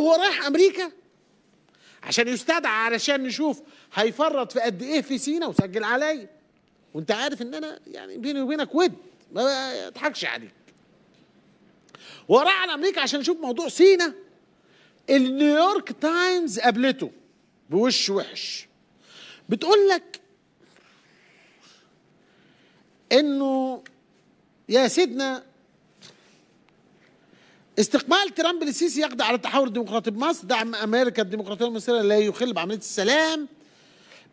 وهو رايح امريكا عشان يستدعى علشان نشوف هيفرط في قد ايه في سينا وسجل عليا وانت عارف ان انا يعني بيني وبينك ود ما اضحكش عليك وراح على امريكا عشان نشوف موضوع سينا النيويورك تايمز قابلته بوش وحش بتقول لك انه يا سيدنا استقبال ترامب للسيسي يقضي على التحول الديمقراطي بمصر دعم امريكا الديمقراطيه المصريه لا يخل بعمليه السلام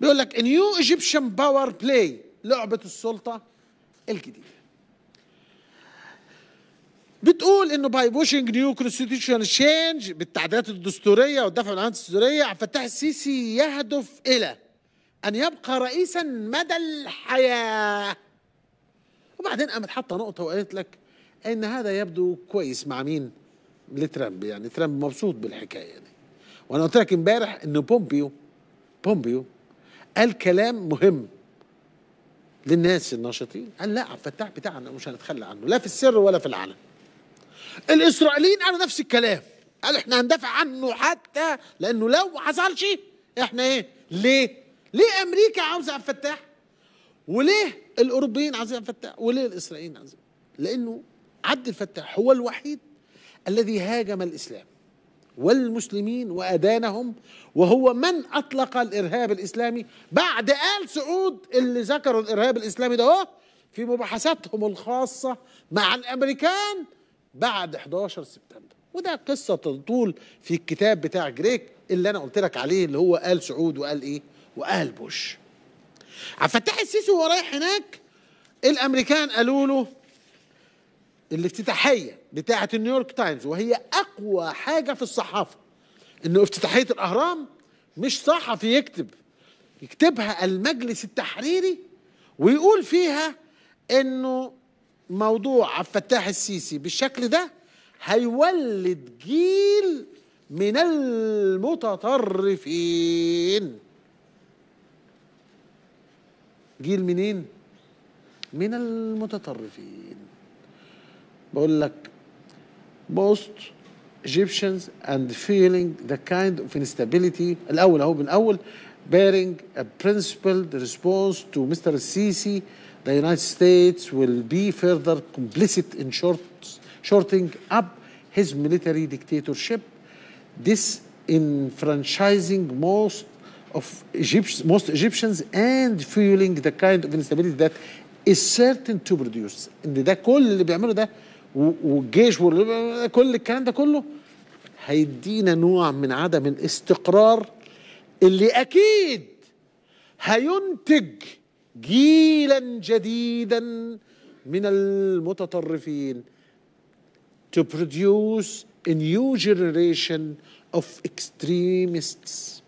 بيقول لك نيو ايجيبشن باور بلاي لعبه السلطه الجديده بتقول انه باي بوشنج نيو كونستيتيوشن تشينج بالتعديلات الدستوريه والدفع بالعلامات الدستوريه عبد الفتاح السيسي يهدف الى ان يبقى رئيسا مدى الحياه وبعدين قامت حاطه نقطه وقالت لك ان هذا يبدو كويس مع مين لترامب يعني ترامب مبسوط بالحكايه دي وانا قلت لك امبارح ان بومبيو بومبيو قال كلام مهم للناس الناشطين قال لا عبد الفتاح بتاعنا مش هنتخلى عنه لا في السر ولا في العلن الاسرائيليين قالوا نفس الكلام قال احنا هندافع عنه حتى لانه لو حصلش احنا ايه ليه ليه امريكا عاوزه عبد الفتاح وليه الاوروبيين عاوزين عبد الفتاح وليه الاسرائيليين عاوزين لانه عبد الفتاح هو الوحيد الذي هاجم الإسلام والمسلمين وأدانهم وهو من أطلق الإرهاب الإسلامي بعد آل سعود اللي ذكروا الإرهاب الإسلامي ده في مباحثاتهم الخاصة مع الأمريكان بعد 11 سبتمبر وده قصة تطول في الكتاب بتاع جريك اللي أنا قلت لك عليه اللي هو آل سعود وقال إيه وقال بوش عبد الفتاح السيسي وهو رايح هناك الأمريكان قالوا له الافتتاحيه بتاعه نيويورك تايمز وهي اقوى حاجه في الصحافه انه افتتاحيه الاهرام مش صحفي يكتب يكتبها المجلس التحريري ويقول فيها انه موضوع عبد الفتاح السيسي بالشكل ده هيولد جيل من المتطرفين جيل منين من المتطرفين بقول لك most Egyptians and feeling the kind of instability الأول أهو من أول bearing a principled response to Mr. Sisi the United States will be further complicit in short, shorting up his military dictatorship this enfranchising most of Egypt, most Egyptians and fueling the kind of instability that is certain to produce. ده كل اللي بيعمله ده والجيش وكل الكلام ده كله هيدينا نوع من عدم الاستقرار اللي اكيد هينتج جيلا جديدا من المتطرفين to produce a new generation of extremists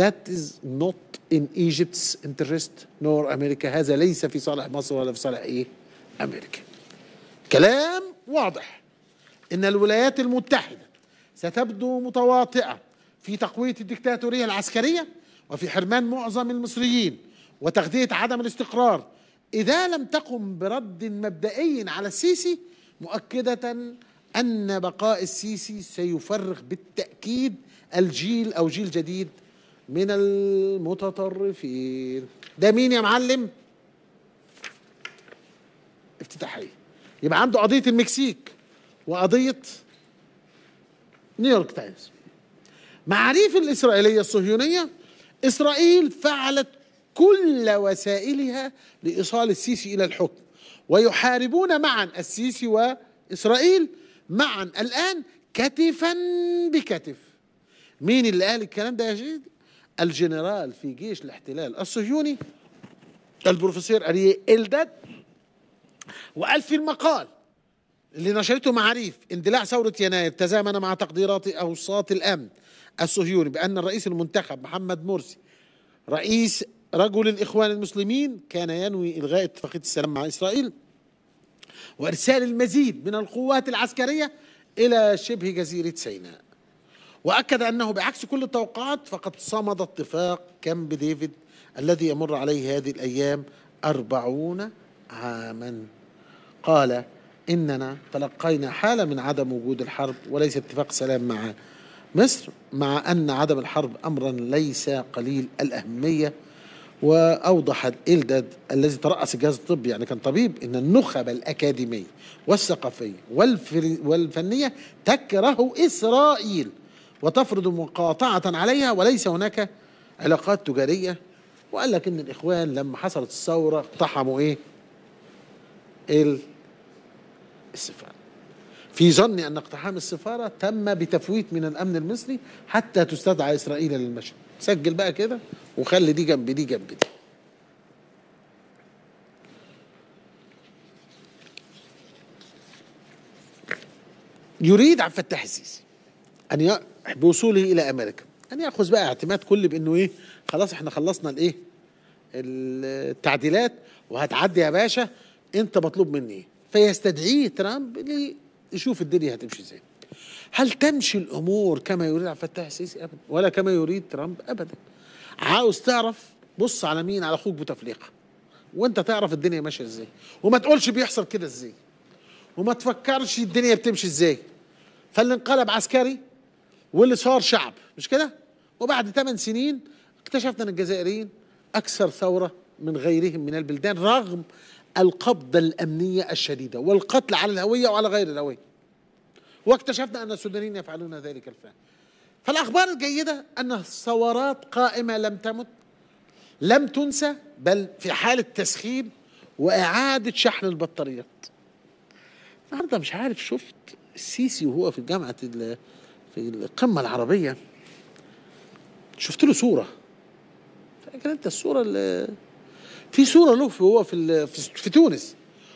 that is not in Egypt's interest nor America هذا ليس في صالح مصر ولا في صالح ايه امريكا كلام واضح ان الولايات المتحده ستبدو متواطئه في تقويه الدكتاتوريه العسكريه وفي حرمان معظم المصريين وتغذيه عدم الاستقرار اذا لم تقم برد مبدئي على السيسي مؤكده ان بقاء السيسي سيفرغ بالتاكيد الجيل او جيل جديد من المتطرفين ده مين يا معلم افتتاحيه يبقى عنده قضية المكسيك وقضية نيويورك تايمز معاريف الإسرائيلية الصهيونية إسرائيل فعلت كل وسائلها لإيصال السيسي إلى الحكم ويحاربون معا السيسي وإسرائيل معا الآن كتفا بكتف مين اللي قال الكلام ده يا جيد الجنرال في جيش الاحتلال الصهيوني البروفيسور أريه إلداد وقال في المقال اللي نشرته معاريف اندلاع ثورة يناير تزامن مع تقديرات أوساط الأمن الصهيوني بأن الرئيس المنتخب محمد مرسي رئيس رجل الإخوان المسلمين كان ينوي إلغاء اتفاقية السلام مع إسرائيل وإرسال المزيد من القوات العسكرية إلى شبه جزيرة سيناء وأكد أنه بعكس كل التوقعات فقد صمد اتفاق كامب ديفيد الذي يمر عليه هذه الأيام أربعون عاما قال إننا تلقينا حالة من عدم وجود الحرب وليس اتفاق سلام مع مصر مع أن عدم الحرب أمرا ليس قليل الأهمية وأوضح إلداد الذي ترأس الجهاز الطبي يعني كان طبيب أن النخب الأكاديمية والثقافية والفنية تكره إسرائيل وتفرض مقاطعة عليها وليس هناك علاقات تجارية وقال لك أن الإخوان لما حصلت الثورة اقتحموا إيه السفارة في ظني أن اقتحام السفارة تم بتفويت من الأمن المصري حتى تستدعى إسرائيل للمشهد سجل بقى كده وخلي دي جنب دي جنب دي يريد عبد الفتاح السيسي ان ي... بوصوله الى امريكا ان ياخذ بقى اعتماد كل بانه ايه خلاص احنا خلصنا الايه التعديلات وهتعدي يا باشا انت مطلوب مني فيستدعيه ترامب ليشوف الدنيا هتمشي ازاي هل تمشي الامور كما يريد عبد الفتاح السيسي ابدا ولا كما يريد ترامب ابدا عاوز تعرف بص على مين على اخوك بوتفليقه وانت تعرف الدنيا ماشيه ازاي وما تقولش بيحصل كده ازاي وما تفكرش الدنيا بتمشي ازاي فاللي انقلب عسكري واللي صار شعب مش كده وبعد 8 سنين اكتشفنا ان الجزائريين اكثر ثوره من غيرهم من البلدان رغم القبضة الأمنية الشديدة والقتل على الهوية وعلى غير الهوية واكتشفنا أن السودانيين يفعلون ذلك الفعل فالأخبار الجيدة أن الثورات قائمة لم تمت لم تنسى بل في حالة تسخين وإعادة شحن البطاريات النهاردة مش عارف شفت السيسي وهو في الجامعة في القمة العربية شفت له صورة فاكر أنت الصورة اللي في صوره له في هو في في تونس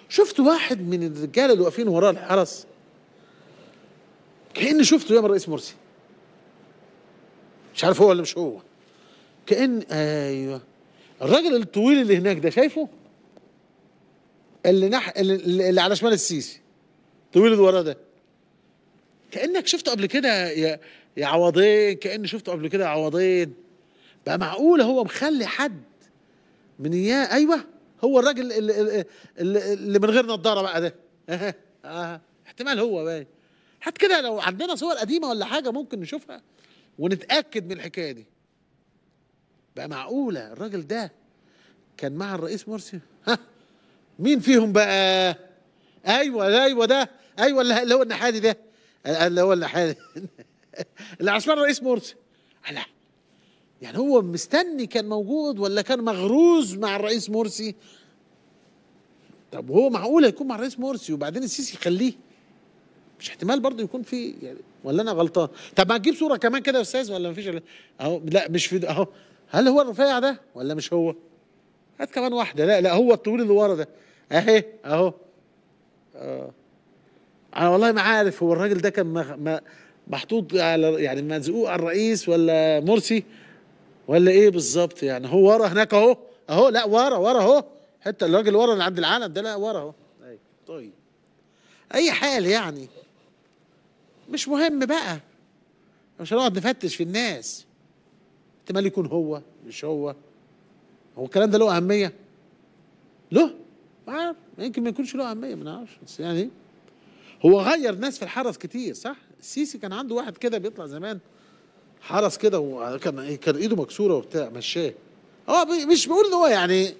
شفت واحد من الرجاله اللي واقفين وراه الحرس كاني شفته ياما الرئيس مرسي مش عارف هو ولا مش هو كان ايوه الراجل الطويل اللي هناك ده شايفه اللي نح اللي, اللي على شمال السيسي طويل اللي وراه ده كانك شفته قبل كده يا يا عوضين كاني شفته قبل كده يا عوضين بقى معقول هو مخلي حد من اياه ايوه هو الراجل اللي, اللي, اللي من غير نظاره بقى ده احتمال هو بقى حتى كده لو عندنا صور قديمه ولا حاجه ممكن نشوفها ونتاكد من الحكايه دي بقى معقوله الراجل ده كان مع الرئيس مرسي ها مين فيهم بقى ايوه ايوه ده ايوه اللي هو النحادي ده اللي هو النحادي اللي عثمان رئيس مرسي على يعني هو مستني كان موجود ولا كان مغروز مع الرئيس مرسي طب هو معقول يكون مع الرئيس مرسي وبعدين السيسي يخليه مش احتمال برضه يكون في يعني ولا انا غلطان طب ما تجيب صوره كمان كده يا استاذ ولا مفيش اهو لا مش في اهو هل هو الرفيع ده ولا مش هو هات كمان واحده لا لا هو الطويل اللي ورا ده اهي اهو اه انا والله ما عارف هو الراجل ده كان محطوط على يعني مزقوق على الرئيس ولا مرسي ولا ايه بالظبط يعني هو ورا هناك اهو اهو لا ورا ورا اهو حتى الراجل ورا اللي عند العالم ده لا ورا اهو أيوة. طيب اي حال يعني مش مهم بقى مش هنقعد نفتش في الناس احتمال يكون هو مش هو هو الكلام ده له اهميه له ما اعرف يمكن ما يكونش له اهميه ما نعرفش بس يعني هو غير ناس في الحرس كتير صح السيسي كان عنده واحد كده بيطلع زمان حرس كده وكان إيه، كان ايده مكسوره وبتاع مشاه اه مش بقول ان هو يعني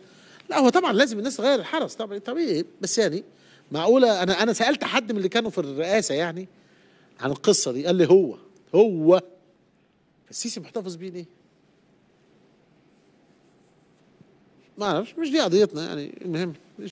لا هو طبعا لازم الناس تغير الحرس طبعا طبيعي بس يعني معقوله انا انا سالت حد من اللي كانوا في الرئاسه يعني عن القصه دي قال لي هو هو السيسي محتفظ بيه ليه؟ ما اعرفش مش دي قضيتنا يعني المهم